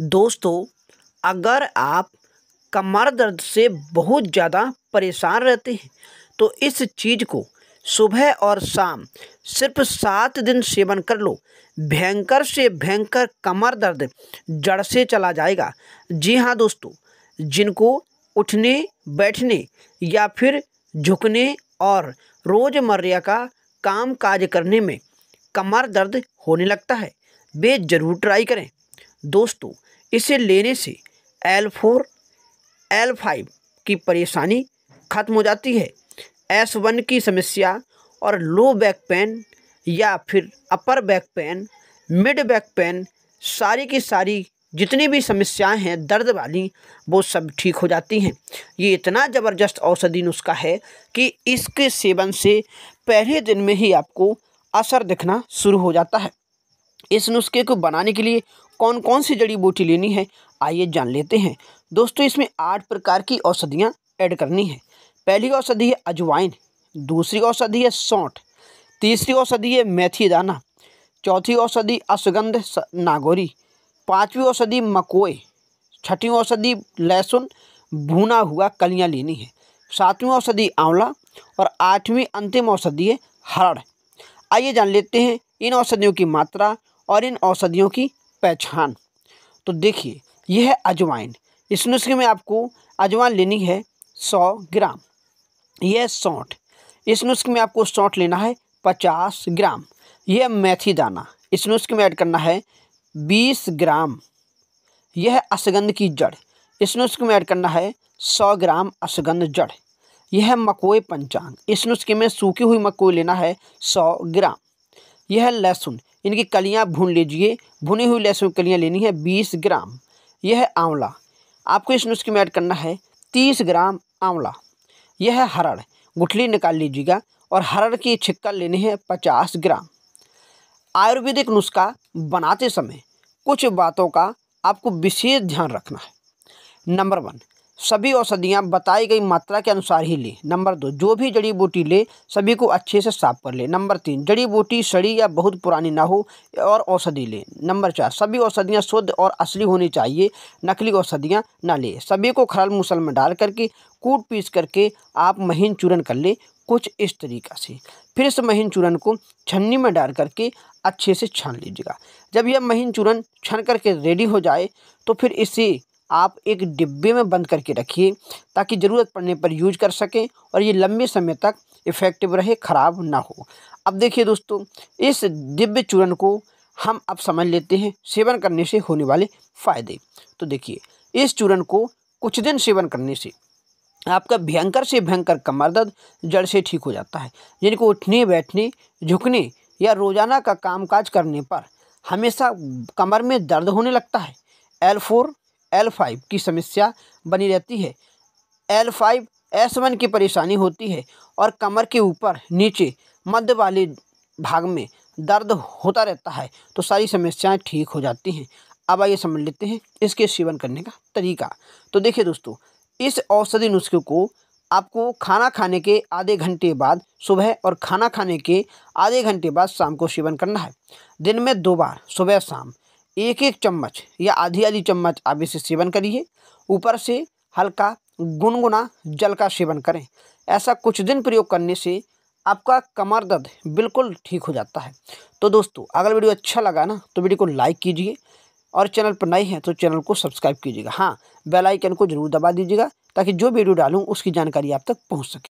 दोस्तों अगर आप कमर दर्द से बहुत ज़्यादा परेशान रहते हैं तो इस चीज़ को सुबह और शाम सिर्फ सात दिन सेवन कर लो भयंकर से भयंकर कमर दर्द जड़ से चला जाएगा जी हाँ दोस्तों जिनको उठने बैठने या फिर झुकने और रोज़मर्रा का काम काज करने में कमर दर्द होने लगता है वे ज़रूर ट्राई करें दोस्तों इसे लेने से एल फोर एल फाइव की परेशानी खत्म हो जाती है एस वन की समस्या और लो बैक पेन या फिर upper back pain mid back pain सारी की सारी जितनी भी समस्याएं हैं दर्द वाली वो सब ठीक हो जाती हैं ये इतना ज़बरदस्त औषधि नुस्खा है कि इसके सेवन से पहले दिन में ही आपको असर दिखना शुरू हो जाता है इस नुस्खे को बनाने के लिए कौन कौन सी जड़ी बूटी लेनी है आइए जान लेते हैं दोस्तों इसमें आठ प्रकार की औषधियाँ ऐड करनी है पहली औषधि है अजवाइन दूसरी औषधि है सौंठ तीसरी औषधि है मेथी दाना चौथी औषधि अश्वगंध नागौरी पांचवी औषधि मकोए छठी औषधि लहसुन भुना हुआ कलियाँ लेनी है सातवीं औषधि आंवला और आठवीं अंतिम औषधि है हरड़ आइए जान लेते हैं इन औषधियों की मात्रा और इन औषधियों की पहचान तो देखिए यह है अजवाइन इस नुस्खे में आपको अजवाइन लेनी है सौ ग्राम यह सौठ इस नुस्खे में आपको सौठ लेना है पचास ग्राम यह मेथी दाना इस नुस्खे में ऐड करना है बीस ग्राम यह असगंध की जड़ इस नुस्खे में ऐड करना है सौ ग्राम असगंध जड़ यह मकोई पंचांग इस नुस्खे में सूखी हुई मकोई लेना है सौ ग्राम यह है लहसुन इनकी कलियाँ भून लीजिए भुनी हुई लहसुन कलियाँ लेनी है बीस ग्राम यह है आंवला आपको इस नुस्खे में ऐड करना है तीस ग्राम आंवला यह है हरड़ गुठली निकाल लीजिएगा और हरड़ की छिक्का लेनी है पचास ग्राम आयुर्वेदिक नुस्खा बनाते समय कुछ बातों का आपको विशेष ध्यान रखना है नंबर वन सभी औषधियाँ बताई गई मात्रा के अनुसार ही लें नंबर दो जो भी जड़ी बूटी ले सभी को अच्छे से साफ कर लें नंबर तीन जड़ी बूटी सड़ी या बहुत पुरानी ना हो और औषधि लें नंबर चार सभी औषधियाँ शुद्ध और असली होनी चाहिए नकली औषधियाँ ना लें सभी को खरल मुसल में डाल करके कूट पीस करके आप महीन चूरन कर लें कुछ इस तरीक़ा से फिर इस महीन चूरन को छन्नी में डाल करके अच्छे से छान लीजिएगा जब यह महीन चूरन छन करके रेडी हो जाए तो फिर इसे आप एक डिब्बे में बंद करके रखिए ताकि ज़रूरत पड़ने पर यूज कर सकें और ये लंबे समय तक इफ़ेक्टिव रहे ख़राब ना हो अब देखिए दोस्तों इस दिव्य चूर्ण को हम अब समझ लेते हैं सेवन करने से होने वाले फ़ायदे तो देखिए इस चूर्ण को कुछ दिन सेवन करने से आपका भयंकर से भयंकर कमर दर्द जड़ से ठीक हो जाता है जिनको उठने बैठने झुकने या रोज़ाना का कामकाज करने पर हमेशा कमर में दर्द होने लगता है एल फोर एल फाइव की समस्या बनी रहती है एल फाइव एस वन की परेशानी होती है और कमर के ऊपर नीचे मध्य वाले भाग में दर्द होता रहता है तो सारी समस्याएं ठीक हो जाती हैं अब आइए समझ लेते हैं इसके सेवन करने का तरीका तो देखिए दोस्तों इस औषधि नुस्खे को आपको खाना खाने के आधे घंटे बाद सुबह और खाना खाने के आधे घंटे बाद शाम को सेवन करना है दिन में दो बार सुबह शाम एक एक चम्मच या आधी आधी चम्मच आप इसे सेवन करिए ऊपर से हल्का गुनगुना जल का सेवन करें ऐसा कुछ दिन प्रयोग करने से आपका कमर दर्द बिल्कुल ठीक हो जाता है तो दोस्तों अगर वीडियो अच्छा लगा ना तो वीडियो को लाइक कीजिए और चैनल पर नए हैं तो चैनल को सब्सक्राइब कीजिएगा हाँ बेल आइकन को जरूर दबा दीजिएगा ताकि जो वीडियो डालूँ उसकी जानकारी आप तक पहुँच सके